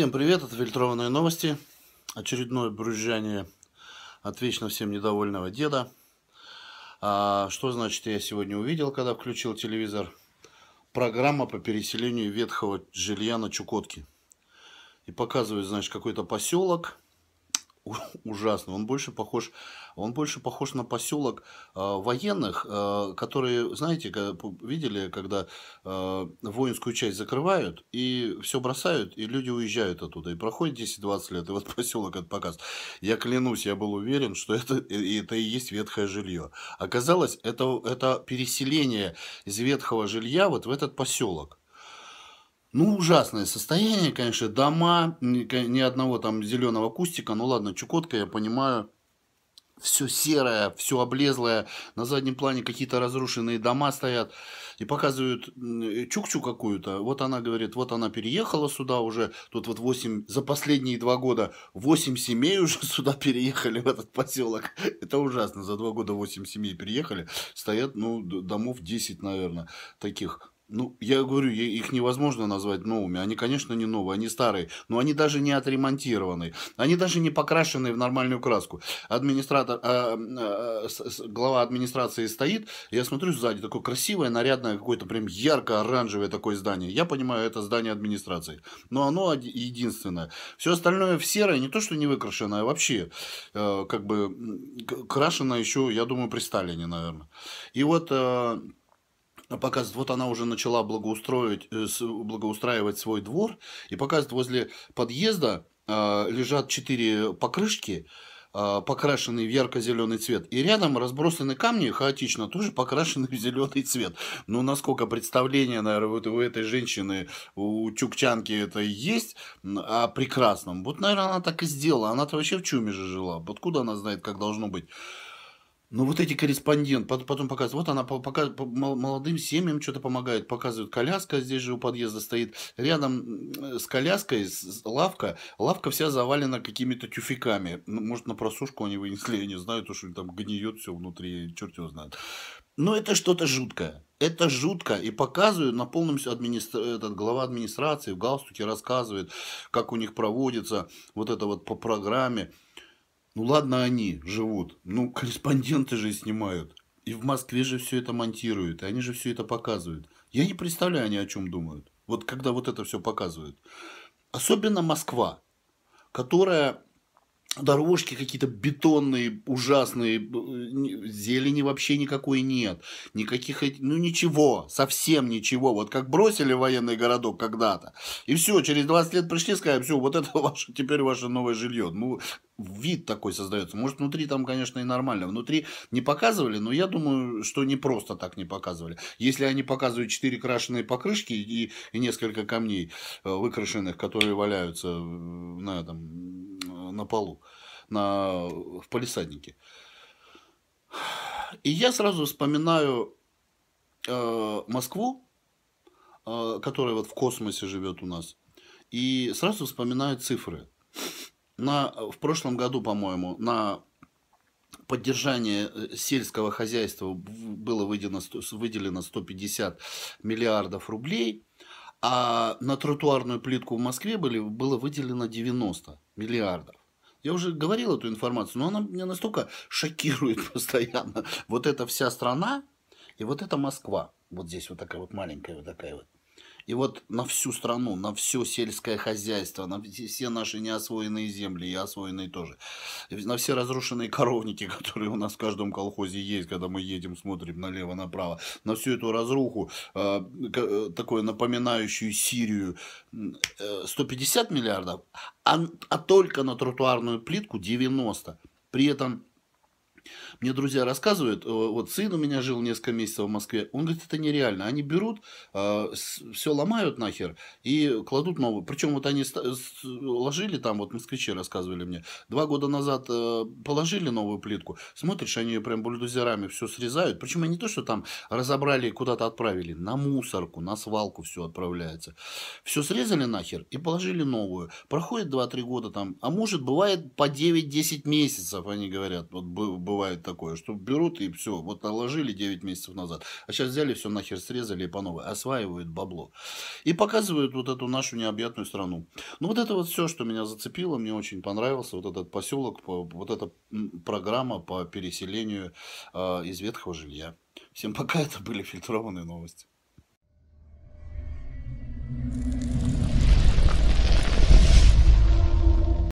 Всем привет, это фильтрованные новости. Очередное брюзжание от вечно всем недовольного деда. А что значит я сегодня увидел, когда включил телевизор? Программа по переселению ветхого жилья на Чукотке. И показывают, значит, какой-то поселок, ужасно. Он больше похож, он больше похож на поселок э, военных, э, которые, знаете, видели, когда э, воинскую часть закрывают и все бросают, и люди уезжают оттуда. И проходит 10-20 лет, и вот поселок этот показ. Я клянусь, я был уверен, что это, и, это и есть ветхое жилье. Оказалось, это, это переселение из ветхого жилья вот в этот поселок. Ну, ужасное состояние, конечно, дома, ни, одного там зеленого кустика, ну ладно, Чукотка, я понимаю, все серое, все облезлое, на заднем плане какие-то разрушенные дома стоят, и показывают э, чукчу какую-то, вот она говорит, вот она переехала сюда уже, тут вот 8, за последние два года 8 семей уже сюда переехали, в этот поселок, это ужасно, за два года 8 семей переехали, стоят, ну, домов 10, наверное, таких, ну, я говорю, их невозможно назвать новыми. Они, конечно, не новые, они старые, но они даже не отремонтированы. Они даже не покрашены в нормальную краску. Администратор, э, э, глава администрации стоит, я смотрю сзади, такое красивое, нарядное, какое-то прям ярко-оранжевое такое здание. Я понимаю, это здание администрации. Но оно единственное. Все остальное в серое, не то, что не выкрашенное, а вообще э, как бы крашено еще, я думаю, при Сталине, наверное. И вот... Э, показывает, вот она уже начала благоустроить, э, благоустраивать свой двор, и показывает возле подъезда э, лежат четыре покрышки, э, покрашенный в ярко-зеленый цвет. И рядом разбросаны камни, хаотично, тоже покрашены в зеленый цвет. Ну, насколько представление, наверное, вот у этой женщины, у чукчанки это есть о прекрасном. Вот, наверное, она так и сделала. Она-то вообще в чуме же жила. откуда она знает, как должно быть. Но ну, вот эти корреспондент потом показывают, вот она пока молодым семьям что-то помогает, показывают коляска, здесь же у подъезда стоит, рядом с коляской лавка, лавка вся завалена какими-то тюфиками, ну, может на просушку они вынесли, я не знаю, то что там гниет все внутри, черт его знает. Но это что-то жуткое. Это жутко. И показывают на полном... Администра... Этот, глава администрации в галстуке рассказывает, как у них проводится вот это вот по программе. Ну ладно они живут, ну корреспонденты же снимают. И в Москве же все это монтируют, и они же все это показывают. Я не представляю, они о чем думают. Вот когда вот это все показывают. Особенно Москва, которая дорожки какие-то бетонные, ужасные, э, зелени вообще никакой нет, никаких, ну ничего, совсем ничего, вот как бросили военный городок когда-то, и все, через 20 лет пришли, сказали, все, вот это ваше, теперь ваше новое жилье, ну, вид такой создается, может, внутри там, конечно, и нормально, внутри не показывали, но я думаю, что не просто так не показывали, если они показывают 4 крашеные покрышки и, и несколько камней э, выкрашенных, которые валяются э, на этом, на полу, на, в полисаднике. И я сразу вспоминаю э, Москву, э, которая вот в космосе живет у нас, и сразу вспоминаю цифры. На, в прошлом году, по-моему, на поддержание э, сельского хозяйства было выделено, выделено 150 миллиардов рублей, а на тротуарную плитку в Москве были, было выделено 90 миллиардов. Я уже говорил эту информацию, но она меня настолько шокирует постоянно. Вот эта вся страна и вот эта Москва. Вот здесь вот такая вот маленькая, вот такая вот. И вот на всю страну, на все сельское хозяйство, на все наши неосвоенные земли и освоенные тоже, на все разрушенные коровники, которые у нас в каждом колхозе есть, когда мы едем, смотрим налево-направо, на всю эту разруху, а, э, такое напоминающую Сирию, 150 э, миллиардов, а, а только на тротуарную плитку 90. При этом мне друзья рассказывают, э, вот сын у меня жил несколько месяцев в Москве, он говорит, это нереально. Они берут, э, все ломают нахер и кладут новую. Причем вот они ложили там, вот москвичи рассказывали мне, два года назад э, положили новую плитку, смотришь, они ее прям бульдозерами все срезают. Причем они не то, что там разобрали и куда-то отправили, на мусорку, на свалку все отправляется. Все срезали нахер и положили новую. Проходит 2-3 года там, а может бывает по 9-10 месяцев, они говорят, вот бывает бывает такое, что берут и все, вот наложили 9 месяцев назад, а сейчас взяли все нахер срезали и по новой, осваивают бабло. И показывают вот эту нашу необъятную страну. Ну вот это вот все, что меня зацепило, мне очень понравился вот этот поселок, вот эта программа по переселению а, из ветхого жилья. Всем пока, это были фильтрованные новости. thank you